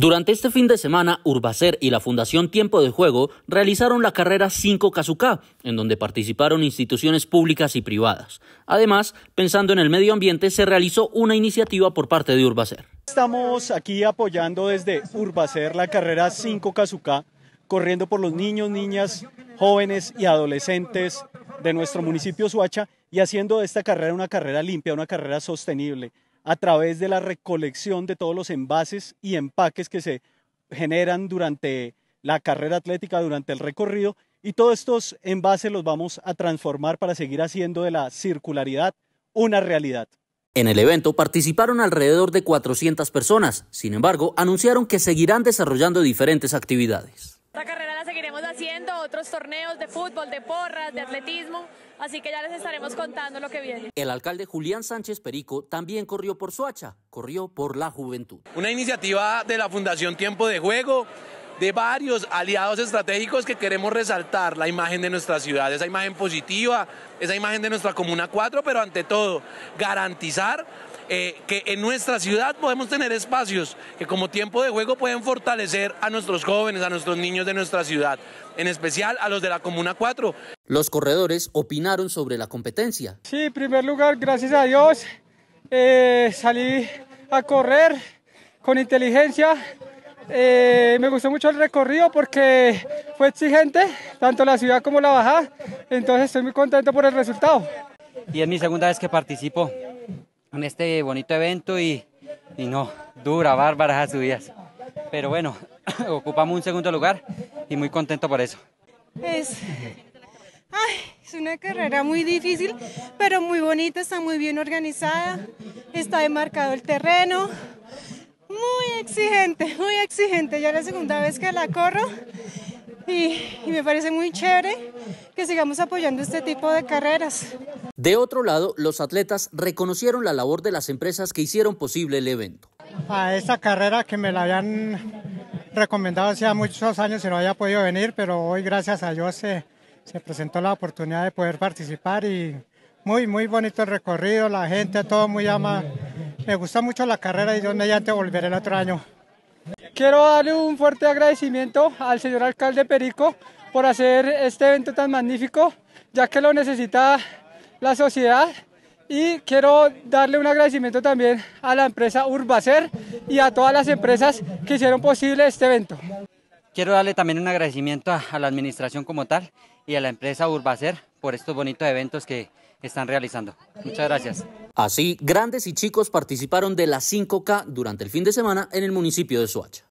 Durante este fin de semana, Urbacer y la Fundación Tiempo de Juego realizaron la carrera 5 Kazuká, en donde participaron instituciones públicas y privadas. Además, pensando en el medio ambiente, se realizó una iniciativa por parte de Urbacer. Estamos aquí apoyando desde Urbacer la carrera 5 Kazuká, corriendo por los niños, niñas, jóvenes y adolescentes de nuestro municipio Suacha y haciendo de esta carrera una carrera limpia, una carrera sostenible a través de la recolección de todos los envases y empaques que se generan durante la carrera atlética, durante el recorrido, y todos estos envases los vamos a transformar para seguir haciendo de la circularidad una realidad. En el evento participaron alrededor de 400 personas, sin embargo, anunciaron que seguirán desarrollando diferentes actividades seguiremos haciendo otros torneos de fútbol, de porras, de atletismo, así que ya les estaremos contando lo que viene. El alcalde Julián Sánchez Perico también corrió por Suacha, corrió por la juventud. Una iniciativa de la Fundación Tiempo de Juego de varios aliados estratégicos que queremos resaltar la imagen de nuestra ciudad, esa imagen positiva, esa imagen de nuestra Comuna 4, pero ante todo garantizar eh, que en nuestra ciudad podemos tener espacios que como tiempo de juego pueden fortalecer a nuestros jóvenes, a nuestros niños de nuestra ciudad, en especial a los de la Comuna 4. Los corredores opinaron sobre la competencia. Sí, en primer lugar, gracias a Dios, eh, salí a correr con inteligencia. Eh, me gustó mucho el recorrido porque fue exigente, tanto la ciudad como la bajada. Entonces estoy muy contento por el resultado. Y es mi segunda vez que participo en este bonito evento y, no, dura, bárbaras su subidas. Pero bueno, ocupamos un segundo lugar y muy contento por eso. Es, una carrera muy difícil, pero muy bonita, está muy bien organizada, está demarcado el terreno, muy exigente, muy exigente. Ya es la segunda vez que la corro y, y me parece muy chévere que sigamos apoyando este tipo de carreras. De otro lado, los atletas reconocieron la labor de las empresas que hicieron posible el evento. A esta carrera que me la habían recomendado hace muchos años y no había podido venir, pero hoy gracias a Dios se, presentó la oportunidad de poder participar y muy, muy bonito el recorrido, la gente, todo muy ama. Me gusta mucho la carrera y yo mediante volveré el otro año. Quiero darle un fuerte agradecimiento al señor alcalde Perico por hacer este evento tan magnífico, ya que lo necesita la sociedad y quiero darle un agradecimiento también a la empresa Urbacer y a todas las empresas que hicieron posible este evento. Quiero darle también un agradecimiento a, la administración como tal y a la empresa Urbacer por estos bonitos eventos que están realizando. Muchas gracias. Así, grandes y chicos participaron de la 5K durante el fin de semana en el municipio de Soacha.